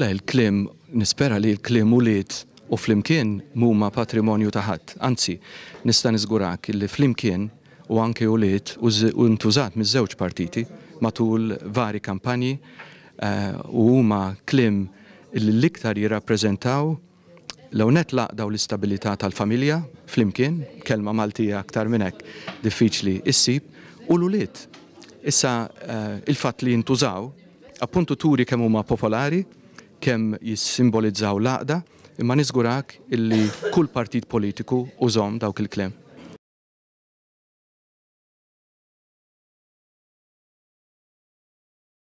La il-klim, nispera li il-klim ulit u flimkien muma patrimonju taħat. Anzi, nista' niżgurak li flimkien u anke ulit u ntużat miż-żewġ partiti matul vari kampanji eh, u huma klim li l-iktar jirrappreżentaw l-għonet laqdaw l-istabilità tal-familja flimkien, kelma Maltija aktar minnek diffiċli issib u l-ulit. Issa eh, il-fat li jintużaw appuntu turi kemm huma popolari kemm jissimbolizzaw laqda, imma nizgurak illi kull partit politiku użom dawk il-klem.